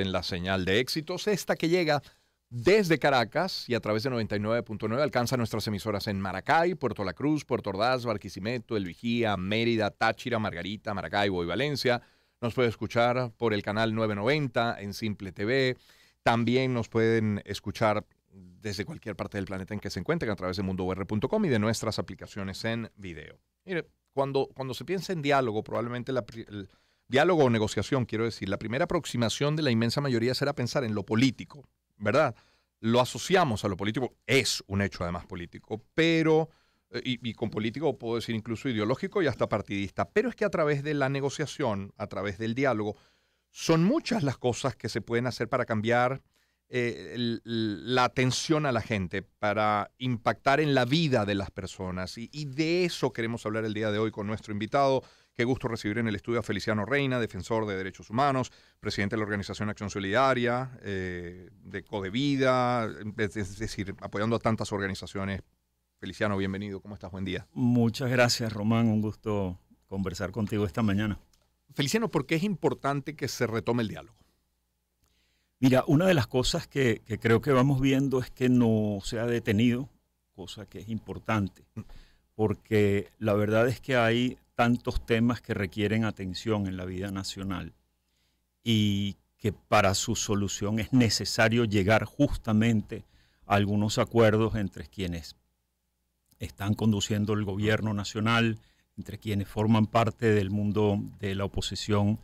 en la señal de éxitos, esta que llega desde Caracas y a través de 99.9 alcanza nuestras emisoras en Maracay, Puerto La Cruz, Puerto Ordaz, Barquisimeto, El Vigía, Mérida, Táchira, Margarita, Maracaibo y Valencia. Nos puede escuchar por el canal 990 en Simple TV. También nos pueden escuchar desde cualquier parte del planeta en que se encuentren a través de mundovr.com y de nuestras aplicaciones en video. Mire, cuando, cuando se piensa en diálogo, probablemente la, diálogo o negociación, quiero decir, la primera aproximación de la inmensa mayoría será pensar en lo político, ¿verdad? Lo asociamos a lo político, es un hecho además político, pero, eh, y, con político puedo decir incluso ideológico y hasta partidista, pero es que a través de la negociación, a través del diálogo, son muchas las cosas que se pueden hacer para cambiar eh, la atención a la gente, para impactar en la vida de las personas. y, de eso queremos hablar el día de hoy con nuestro invitado, Qué gusto recibir en el estudio a Feliciano Reina, defensor de derechos humanos, presidente de la Organización Acción Solidaria, eh, de Codevida, es decir, apoyando a tantas organizaciones. Feliciano, bienvenido. ¿Cómo estás? Buen día. Muchas gracias, Román. Un gusto conversar contigo esta mañana. Feliciano, ¿por qué es importante que se retome el diálogo? Mira, una de las cosas que creo que vamos viendo es que no se ha detenido, cosa que es importante, mm. porque la verdad es que hay tantos temas que requieren atención en la vida nacional y que para su solución es necesario llegar justamente a algunos acuerdos entre quienes están conduciendo el gobierno nacional, entre quienes forman parte del mundo de la oposición.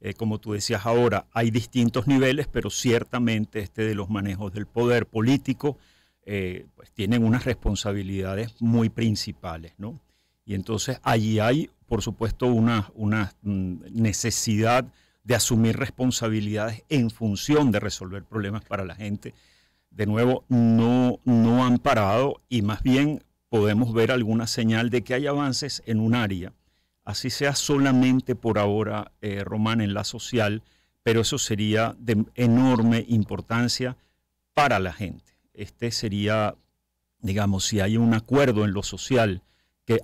Eh, como tú decías ahora, hay distintos niveles, pero ciertamente este de los manejos del poder político eh, pues tienen unas responsabilidades muy principales, ¿no? Y entonces allí hay, por supuesto, una, mm, necesidad de asumir responsabilidades en función de resolver problemas para la gente. De nuevo, no, han parado y más bien podemos ver alguna señal de que hay avances en un área, así sea solamente por ahora, eh, Román, en la social, pero eso sería de enorme importancia para la gente. Este sería, digamos, si hay un acuerdo en lo social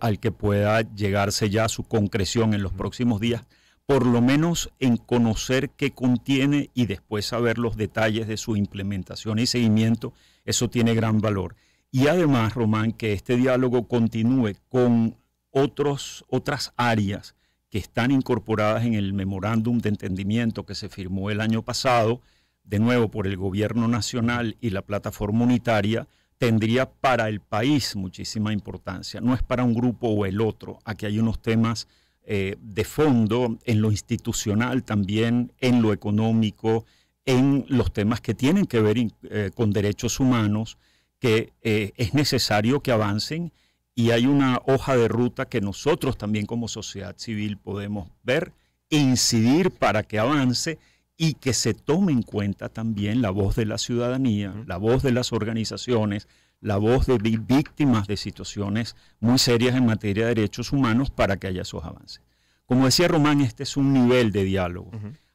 al que pueda llegarse ya su concreción en los próximos días, por lo menos en conocer qué contiene y después saber los detalles de su implementación y seguimiento, eso tiene gran valor. Y además, Román, que este diálogo continúe con otros, otras áreas que están incorporadas en el memorándum de entendimiento que se firmó el año pasado, de nuevo por el gobierno nacional y la plataforma unitaria, tendría para el país muchísima importancia. No es para un grupo o el otro. Aquí hay unos temas eh, de fondo en lo institucional también, en lo económico, en los temas que tienen que ver eh, con derechos humanos, que eh, es necesario que avancen y hay una hoja de ruta que nosotros también como sociedad civil podemos ver, incidir para que avance y que se tome en cuenta también la voz de la ciudadanía, la voz de las organizaciones, la voz de víctimas de situaciones muy serias en materia de derechos humanos para que haya esos avances. Como decía Román, este es un nivel de diálogo.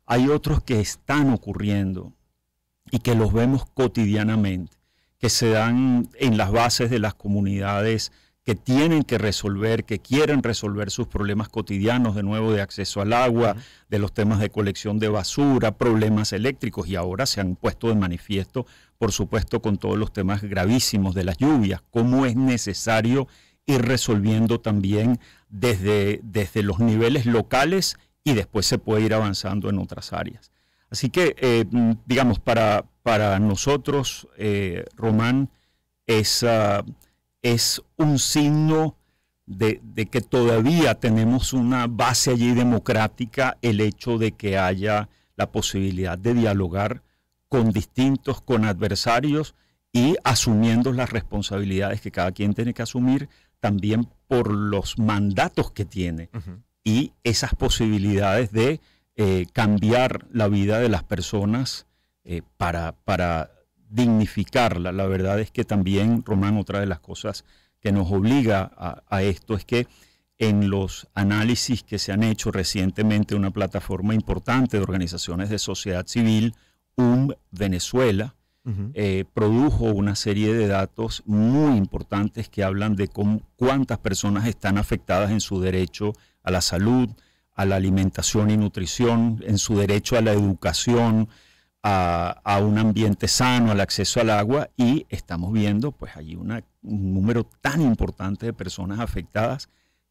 Hay otros que están ocurriendo y que los vemos cotidianamente, que se dan en las bases de las comunidades que tienen que resolver, que quieren resolver sus problemas cotidianos, de nuevo, de acceso al agua, de los temas de colección de basura, problemas eléctricos, y ahora se han puesto de manifiesto, por supuesto, con todos los temas gravísimos de las lluvias, cómo es necesario ir resolviendo también desde, desde los niveles locales y después se puede ir avanzando en otras áreas. Así que, eh, digamos, para, para nosotros, eh, Román, es es un signo de, que todavía tenemos una base allí democrática, el hecho de que haya la posibilidad de dialogar con distintos, con adversarios y asumiendo las responsabilidades que cada quien tiene que asumir también por los mandatos que tiene y esas posibilidades de eh, cambiar la vida de las personas eh, para, para dignificarla. La verdad es que también, Román, otra de las cosas que nos obliga a, esto es que en los análisis que se han hecho recientemente una plataforma importante de organizaciones de sociedad civil, UM Venezuela, eh, produjo una serie de datos muy importantes que hablan de cuántas personas están afectadas en su derecho a la salud, a la alimentación y nutrición, en su derecho a la educación, a, un ambiente sano, al acceso al agua y estamos viendo pues allí un número tan importante de personas afectadas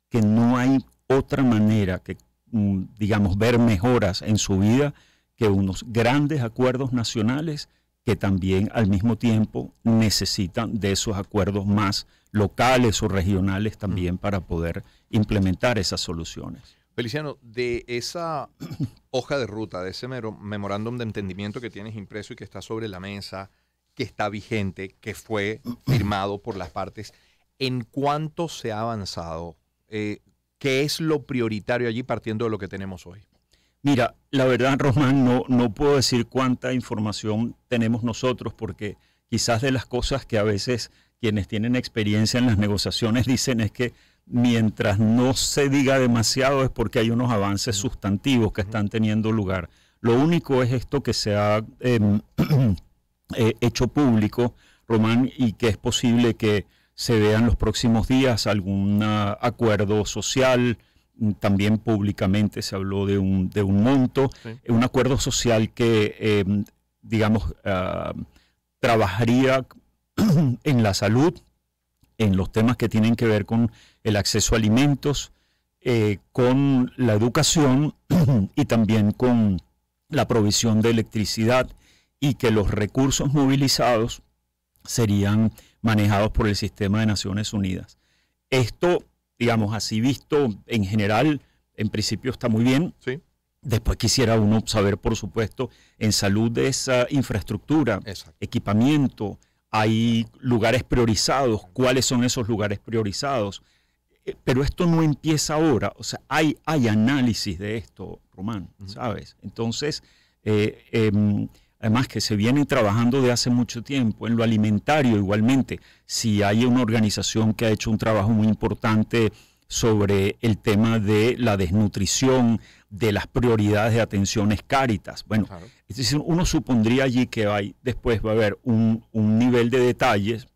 que no hay otra manera que, mm, digamos, ver mejoras en su vida que unos grandes acuerdos nacionales que también al mismo tiempo necesitan de esos acuerdos más locales o regionales también mm. para poder implementar esas soluciones. Feliciano, de esa hoja de ruta, de ese memorándum de entendimiento que tienes impreso y que está sobre la mesa, que está vigente, que fue firmado por las partes, ¿en cuánto se ha avanzado? Eh, ¿Qué es lo prioritario allí partiendo de lo que tenemos hoy? Mira, la verdad, Román, no, no puedo decir cuánta información tenemos nosotros, porque quizás de las cosas que a veces quienes tienen experiencia en las negociaciones dicen es que mientras no se diga demasiado es porque hay unos avances sustantivos que están teniendo lugar. Lo único es esto que se ha em, eh, hecho público, Román, y que es posible que se vea en los próximos días algún acuerdo social. También públicamente se habló de un, monto, un acuerdo social que, em, digamos, ah, trabajaría en la salud, en los temas que tienen que ver con el acceso a alimentos, eh, con la educación y también con la provisión de electricidad y que los recursos movilizados serían manejados por el sistema de Naciones Unidas. Esto, digamos, así visto en general, en principio está muy bien. Después quisiera uno saber, por supuesto, en salud de esa infraestructura, equipamiento, hay lugares priorizados, cuáles son esos lugares priorizados, eh, pero esto no empieza ahora, o sea, hay, hay análisis de esto, Román, ¿sabes? Entonces, eh, em, además que se viene trabajando de hace mucho tiempo, en lo alimentario igualmente, si hay una organización que ha hecho un trabajo muy importante sobre el tema de la desnutrición, de las prioridades de atenciones cáritas. Bueno, uno supondría allí que hay, después va a haber un, un nivel de detalles,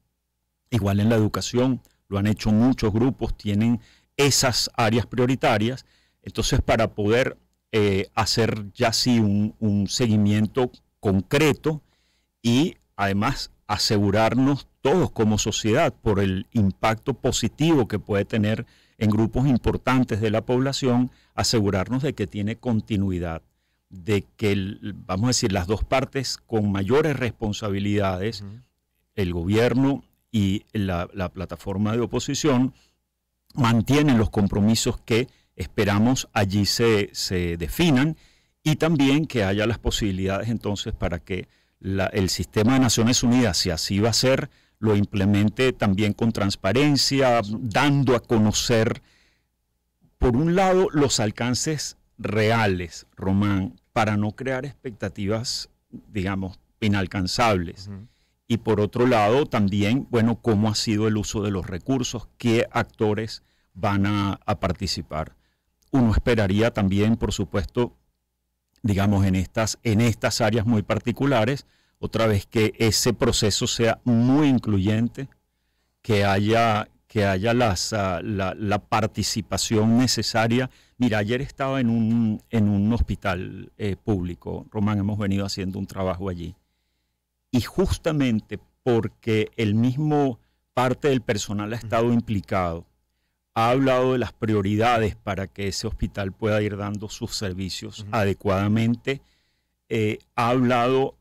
igual en la educación, han hecho muchos grupos, tienen esas áreas prioritarias. Entonces, para poder eh, hacer ya sí un, seguimiento concreto y además asegurarnos todos como sociedad por el impacto positivo que puede tener en grupos importantes de la población, asegurarnos de que tiene continuidad, de que, vamos a decir, las dos partes con mayores responsabilidades, el gobierno y la, plataforma de oposición mantienen los compromisos que esperamos allí se, definan y también que haya las posibilidades entonces para que el sistema de Naciones Unidas, si así va a ser, lo implemente también con transparencia, dando a conocer, por un lado, los alcances reales, Román, para no crear expectativas, digamos, inalcanzables. Y por otro lado, también, bueno, cómo ha sido el uso de los recursos, qué actores van a, participar. Uno esperaría también, por supuesto, digamos, en estas, en estas áreas muy particulares, otra vez que ese proceso sea muy incluyente, que haya, que haya ah, la, participación necesaria. Mira, ayer estaba en un, en un hospital eh, público, Román, hemos venido haciendo un trabajo allí y justamente porque el mismo parte del personal ha estado implicado, ha hablado de las prioridades para que ese hospital pueda ir dando sus servicios adecuadamente, eh, ha hablado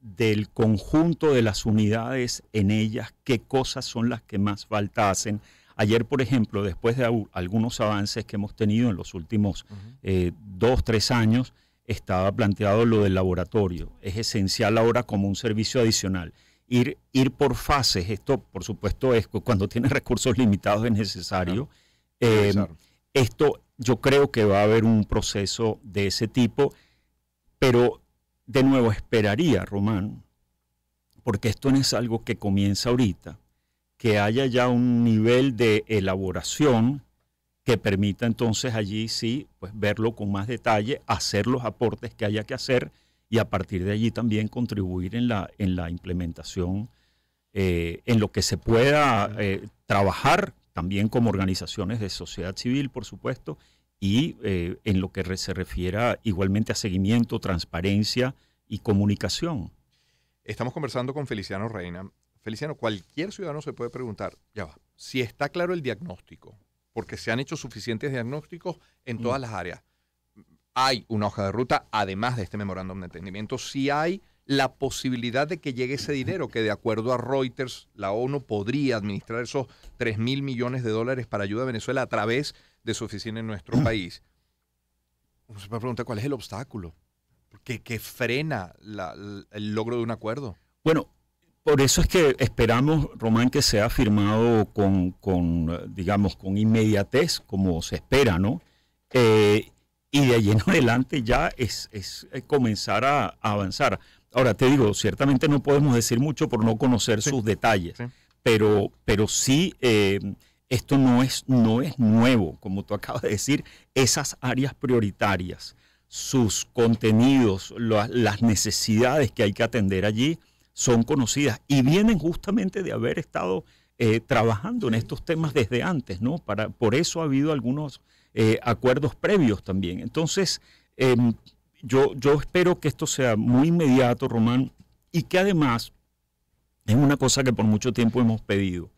del conjunto de las unidades en ellas, qué cosas son las que más falta hacen. Ayer, por ejemplo, después de algunos avances que hemos tenido en los últimos eh, dos, tres años, estaba planteado lo del laboratorio. Es esencial ahora como un servicio adicional. Ir, ir por fases, esto por supuesto es cuando tiene recursos limitados es eh, necesario. esto yo creo que va a haber un proceso de ese tipo, pero de nuevo esperaría, Román, porque esto no es algo que comienza ahorita, que haya ya un nivel de elaboración que permita entonces allí sí pues verlo con más detalle, hacer los aportes que haya que hacer y a partir de allí también contribuir en la, en la implementación, eh, en lo que se pueda eh, trabajar también como organizaciones de sociedad civil, por supuesto, y eh, en lo que se refiera igualmente a seguimiento, transparencia y comunicación. Estamos conversando con Feliciano Reina. Feliciano, cualquier ciudadano se puede preguntar, ya va, si está claro el diagnóstico, porque se han hecho suficientes diagnósticos en mm. todas las áreas. Hay una hoja de ruta, además de este memorándum de entendimiento, si hay la posibilidad de que llegue ese dinero, que de acuerdo a Reuters, la ONU podría administrar esos 3 mil millones de dólares para ayuda a Venezuela a través de su oficina en nuestro país. Uno se puede preguntar cuál es el obstáculo que, frena el logro de un acuerdo. Bueno, por eso es que esperamos, Román, que sea firmado con, digamos, con inmediatez, como se espera, ¿no? Eh, y de allí en adelante ya es, eh, comenzar a, avanzar. Ahora, te digo, ciertamente no podemos decir mucho por no conocer sus detalles, Pero, pero sí, eh, esto no es, no es nuevo, como tú acabas de decir, esas áreas prioritarias, sus contenidos, las necesidades que hay que atender allí, son conocidas y vienen justamente de haber estado eh, trabajando en estos temas desde antes, ¿no? Para, por eso ha habido algunos eh, acuerdos previos también. Entonces, em, yo, yo espero que esto sea muy inmediato, Román, y que además es una cosa que por mucho tiempo hemos pedido.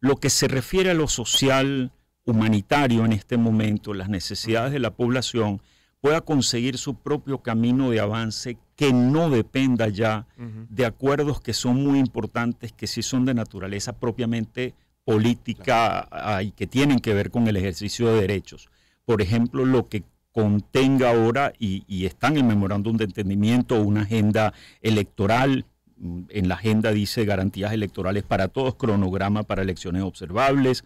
Lo que se refiere a lo social, humanitario en este momento, las necesidades de la población, pueda conseguir su propio camino de avance que no dependa ya de acuerdos que son muy importantes, que sí son de naturaleza propiamente política y que tienen que ver con el ejercicio de derechos. Por ejemplo, lo que contenga ahora y, y está en el memorándum de entendimiento una agenda electoral mm, en la agenda dice garantías electorales para todos, cronograma para elecciones observables,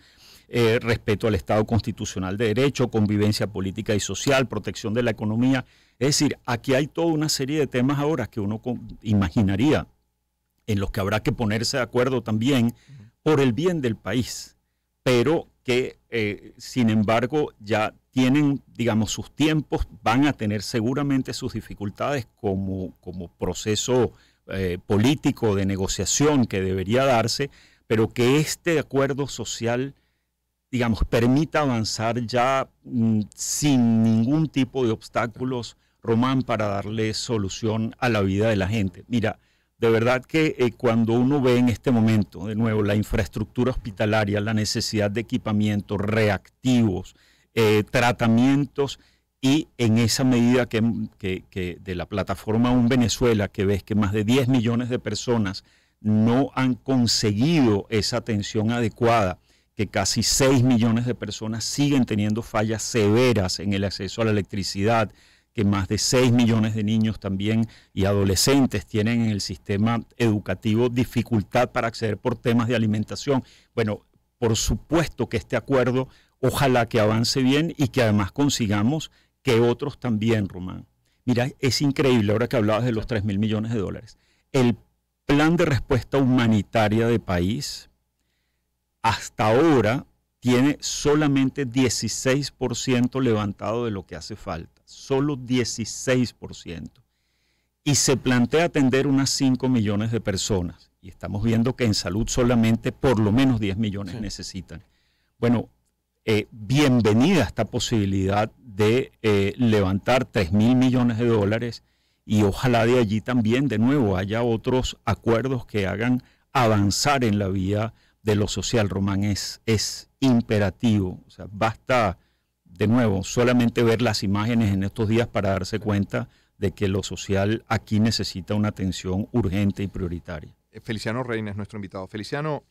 eh, respeto al Estado constitucional de derecho, convivencia política y social, protección de la economía. Es decir, aquí hay toda una serie de temas ahora que uno imaginaría en los que habrá que ponerse de acuerdo también por el bien del país, pero que eh, sin embargo ya tienen, digamos, sus tiempos, van a tener seguramente sus dificultades como, como proceso eh, político de negociación que debería darse, pero que este acuerdo social digamos, permita avanzar ya mm, sin ningún tipo de obstáculos, Román, para darle solución a la vida de la gente. Mira, de verdad que eh, cuando uno ve en este momento, de nuevo, la infraestructura hospitalaria, la necesidad de equipamiento, reactivos, eh, tratamientos, y en esa medida que, que, de la plataforma Un Venezuela, que ves que más de 10 millones de personas no han conseguido esa atención adecuada, que casi 6 millones de personas siguen teniendo fallas severas en el acceso a la electricidad, que más de 6 millones de niños también y adolescentes tienen en el sistema educativo dificultad para acceder por temas de alimentación. Bueno, por supuesto que este acuerdo ojalá que avance bien y que además consigamos que otros también, Román. Mira, es increíble ahora que hablabas de los 3 mil millones de dólares. El plan de respuesta humanitaria de país hasta ahora tiene solamente 16% levantado de lo que hace falta, solo 16%. Y se plantea atender unas 5 millones de personas. Y estamos viendo que en salud solamente por lo menos 10 millones necesitan. Bueno, eh, bienvenida esta posibilidad de eh, levantar 3 mil millones de dólares y ojalá de allí también de nuevo haya otros acuerdos que hagan avanzar en la vía de lo social, Román, es, imperativo. O sea, basta, de nuevo, solamente ver las imágenes en estos días para darse cuenta de que lo social aquí necesita una atención urgente y prioritaria. Eh, Feliciano reyes nuestro invitado. Feliciano,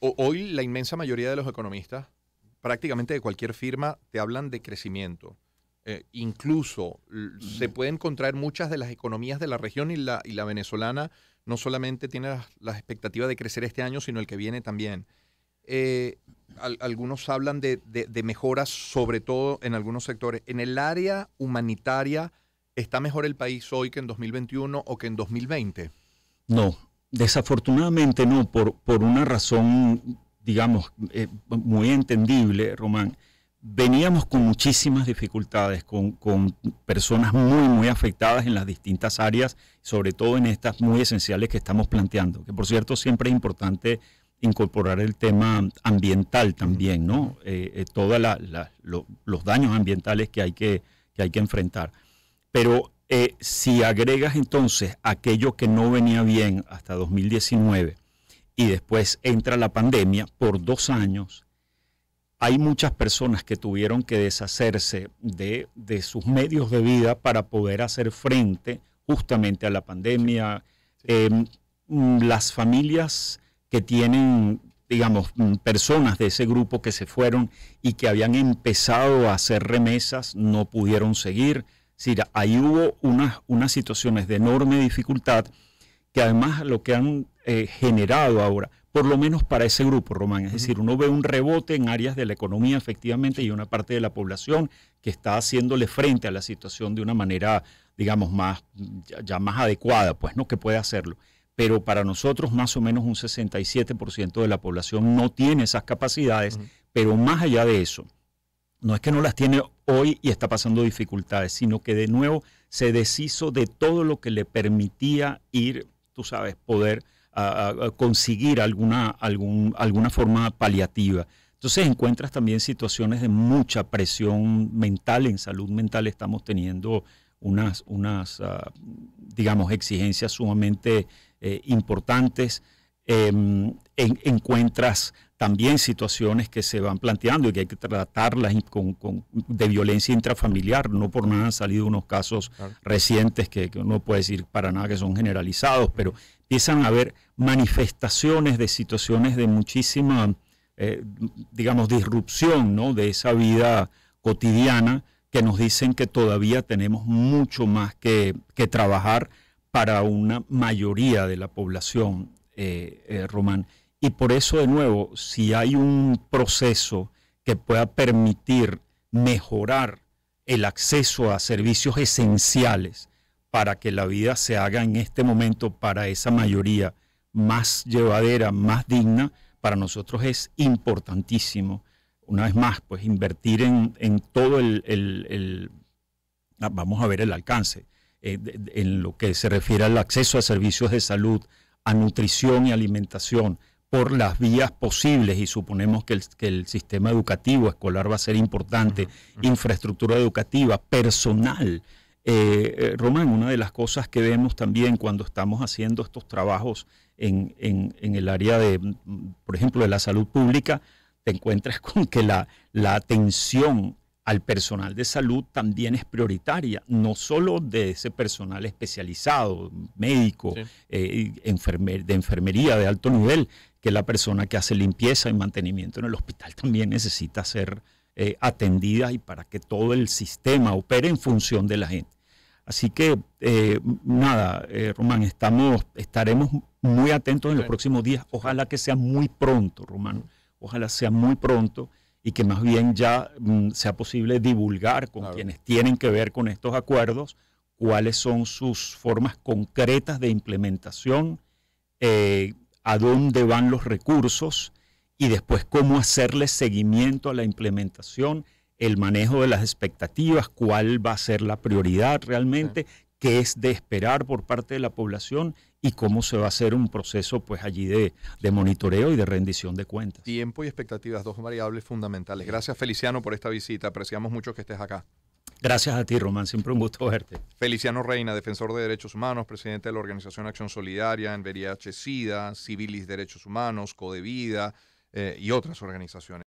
hoy la inmensa mayoría de los economistas, prácticamente de cualquier firma, te hablan de crecimiento. Eh, incluso se pueden contraer muchas de las economías de la región y la, venezolana no solamente tiene las, expectativas de crecer este año, sino el que viene también. Eh, algunos hablan de, mejoras, sobre todo en algunos sectores. En el área humanitaria, ¿está mejor el país hoy que en 2021 o que en 2020? No, desafortunadamente no, por, por una razón, digamos, eh, muy entendible, Román veníamos con muchísimas dificultades, con, personas muy, muy afectadas en las distintas áreas, sobre todo en estas muy esenciales que estamos planteando, que por cierto siempre es importante incorporar el tema ambiental también, ¿no? Eh, eh, Todos los daños ambientales que hay que, que, hay que enfrentar. Pero eh, si agregas entonces aquello que no venía bien hasta 2019 y después entra la pandemia por dos años, hay muchas personas que tuvieron que deshacerse de, sus medios de vida para poder hacer frente justamente a la pandemia. Em, mm, las familias que tienen, digamos, mm, personas de ese grupo que se fueron y que habían empezado a hacer remesas no pudieron seguir. Es ahí hubo unas, unas situaciones de enorme dificultad que además lo que han eh, generado ahora, por lo menos para ese grupo, Román. Es decir, uno ve un rebote en áreas de la economía, efectivamente, y una parte de la población que está haciéndole frente a la situación de una manera, digamos, más, ya más adecuada, pues, ¿no? Que puede hacerlo. Pero para nosotros, más o menos un 67% de la población no tiene esas capacidades, pero más allá de eso, no es que no las tiene hoy y está pasando dificultades, sino que de nuevo se deshizo de todo lo que le permitía ir, tú sabes, poder a, conseguir alguna, alguna forma paliativa. Entonces encuentras también situaciones de mucha presión mental, en salud mental estamos teniendo unas, unas ah, digamos, exigencias sumamente eh, importantes. Em, encuentras también situaciones que se van planteando y que hay que tratarlas de violencia intrafamiliar. No por nada han salido unos casos recientes que, uno puede decir para nada que son generalizados, pero empiezan a haber manifestaciones de situaciones de muchísima, eh, digamos, disrupción ¿no? de esa vida cotidiana que nos dicen que todavía tenemos mucho más que, trabajar para una mayoría de la población, eh, eh, romana. Y por eso, de nuevo, si hay un proceso que pueda permitir mejorar el acceso a servicios esenciales para que la vida se haga en este momento para esa mayoría más llevadera, más digna, para nosotros es importantísimo. Una vez más, pues invertir en, todo el, ah, vamos a ver el alcance, eh, en lo que se refiere al acceso a servicios de salud, a nutrición y alimentación, por las vías posibles y suponemos que el, sistema educativo escolar va a ser importante, infraestructura educativa, personal. Eh, eh, Román, una de las cosas que vemos también cuando estamos haciendo estos trabajos en, el área de, mm, por ejemplo, de la salud pública, te encuentras con que la atención al personal de salud también es prioritaria, no solo de ese personal especializado, médico, eh, de enfermería de alto nivel, que la persona que hace limpieza y mantenimiento en el hospital también necesita ser eh, atendida y para que todo el sistema opere en función de la gente. Así que eh, nada, Román, estamos, estaremos muy atentos en los próximos días. Ojalá que sea muy pronto, Román. Ojalá sea muy pronto y que más bien ya mm, sea posible divulgar con quienes tienen que ver con estos acuerdos cuáles son sus formas concretas de implementación, eh, a dónde van los recursos y después cómo hacerle seguimiento a la implementación, el manejo de las expectativas, cuál va a ser la prioridad realmente, qué es de esperar por parte de la población y cómo se va a hacer un proceso pues allí de, monitoreo y de rendición de cuentas. Tiempo y expectativas, dos variables fundamentales. Gracias Feliciano por esta visita, apreciamos mucho que estés acá. Gracias a ti, Román, siempre un gusto verte. Feliciano Reina, defensor de derechos humanos, presidente de la Organización Acción Solidaria en VIH-Sida, Civilis Derechos Humanos, Codevida eh, y otras organizaciones.